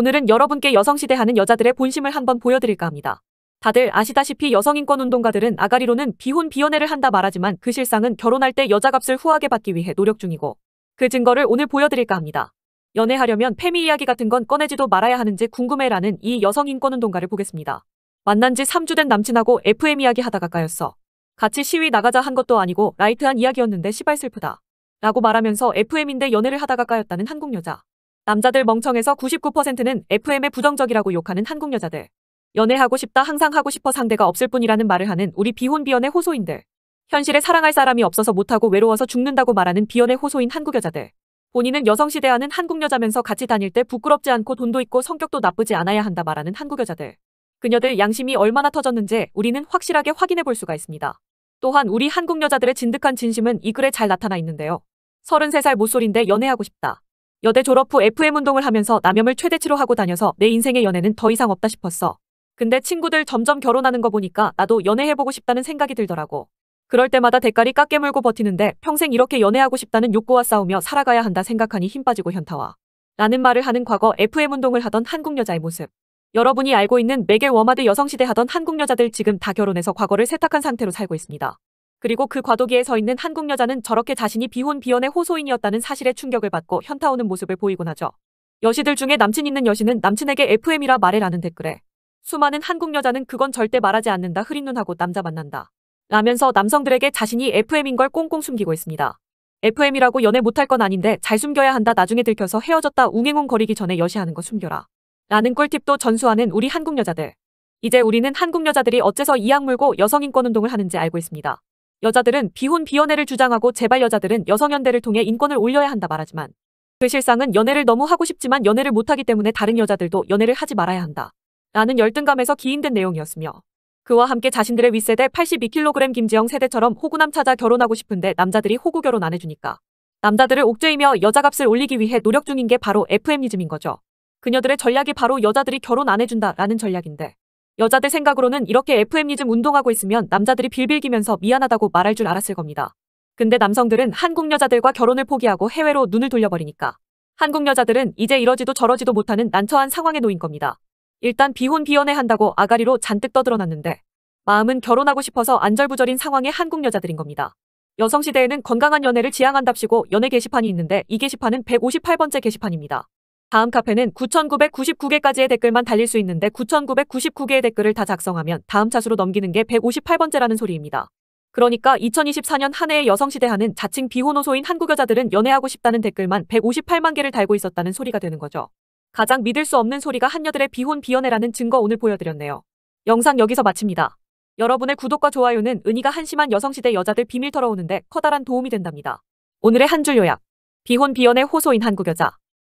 오늘은 여러분께 여성시대 하는 여자들의 본심을 한번 보여드릴까 합니다. 다들 아시다시피 여성인권운동가들은 아가리로는 비혼 비연애를 한다 말하지만 그 실상은 결혼할 때 여자 값을 후하게 받기 위해 노력 중이고 그 증거를 오늘 보여드릴까 합니다. 연애하려면 페미 이야기 같은 건 꺼내지도 말아야 하는지 궁금해라는 이 여성인권운동가를 보겠습니다. 만난 지 3주 된 남친하고 FM 이야기 하다가 까였어. 같이 시위 나가자 한 것도 아니고 라이트한 이야기였는데 시발 슬프다. 라고 말하면서 FM인데 연애를 하다가 까였다는 한국 여자. 남자들 멍청해서 99%는 f m 의 부정적이라고 욕하는 한국 여자들. 연애하고 싶다 항상 하고 싶어 상대가 없을 뿐이라는 말을 하는 우리 비혼비연의 호소인들. 현실에 사랑할 사람이 없어서 못하고 외로워서 죽는다고 말하는 비연의 호소인 한국 여자들. 본인은 여성시대하는 한국 여자면서 같이 다닐 때 부끄럽지 않고 돈도 있고 성격도 나쁘지 않아야 한다 말하는 한국 여자들. 그녀들 양심이 얼마나 터졌는지 우리는 확실하게 확인해 볼 수가 있습니다. 또한 우리 한국 여자들의 진득한 진심은 이 글에 잘 나타나 있는데요. 33살 모쏠인데 연애하고 싶다. 여대 졸업 후 FM운동을 하면서 남염을 최대치로 하고 다녀서 내 인생의 연애는 더 이상 없다 싶었어. 근데 친구들 점점 결혼하는 거 보니까 나도 연애해보고 싶다는 생각이 들더라고. 그럴 때마다 대가리 깎게 물고 버티는데 평생 이렇게 연애하고 싶다는 욕구와 싸우며 살아가야 한다 생각하니 힘 빠지고 현타와. 라는 말을 하는 과거 FM운동을 하던 한국 여자의 모습. 여러분이 알고 있는 매개 워마드 여성시대 하던 한국 여자들 지금 다 결혼해서 과거를 세탁한 상태로 살고 있습니다. 그리고 그 과도기에 서 있는 한국 여자는 저렇게 자신이 비혼 비연의 호소인이었다는 사실에 충격을 받고 현타오는 모습을 보이곤 하죠. 여시들 중에 남친 있는 여시는 남친에게 FM이라 말해라는 댓글에 수많은 한국 여자는 그건 절대 말하지 않는다 흐린 눈하고 남자 만난다. 라면서 남성들에게 자신이 FM인 걸 꽁꽁 숨기고 있습니다. FM이라고 연애 못할 건 아닌데 잘 숨겨야 한다 나중에 들켜서 헤어졌다 웅행웅 거리기 전에 여시하는 거 숨겨라. 라는 꿀팁도 전수하는 우리 한국 여자들. 이제 우리는 한국 여자들이 어째서 이악 물고 여성인권 운동을 하는지 알고 있습니다. 여자들은 비혼 비연애를 주장하고 제발 여자들은 여성연대를 통해 인권을 올려야 한다 말하지만 그 실상은 연애를 너무 하고 싶지만 연애를 못하기 때문에 다른 여자들도 연애를 하지 말아야 한다. 라는 열등감에서 기인된 내용이었으며 그와 함께 자신들의 윗세대 82kg 김지영 세대처럼 호구남 찾아 결혼하고 싶은데 남자들이 호구 결혼 안 해주니까 남자들을 옥죄이며 여자값을 올리기 위해 노력 중인 게 바로 FM이즘인 거죠. 그녀들의 전략이 바로 여자들이 결혼 안 해준다라는 전략인데 여자들 생각으로는 이렇게 FM이즘 운동하고 있으면 남자들이 빌빌기면서 미안하다고 말할 줄 알았을 겁니다. 근데 남성들은 한국 여자들과 결혼을 포기하고 해외로 눈을 돌려버리니까 한국 여자들은 이제 이러지도 저러지도 못하는 난처한 상황에 놓인 겁니다. 일단 비혼 비연해 한다고 아가리로 잔뜩 떠들어놨는데 마음은 결혼하고 싶어서 안절부절인 상황의 한국 여자들인 겁니다. 여성시대에는 건강한 연애를 지향한답시고 연애 게시판이 있는데 이 게시판은 158번째 게시판입니다. 다음 카페는 9,999개까지의 댓글만 달릴 수 있는데 9,999개의 댓글을 다 작성하면 다음 차수로 넘기는 게 158번째라는 소리입니다. 그러니까 2024년 한 해의 여성시대하는 자칭 비혼호소인 한국 여자들은 연애하고 싶다는 댓글만 158만 개를 달고 있었다는 소리가 되는 거죠. 가장 믿을 수 없는 소리가 한녀들의 비혼 비연애라는 증거 오늘 보여드렸네요. 영상 여기서 마칩니다. 여러분의 구독과 좋아요는 은희가 한심한 여성시대 여자들 비밀 털어오는데 커다란 도움이 된답니다. 오늘의 한 줄 요약. 비혼 비연애 호소인 한국 여자.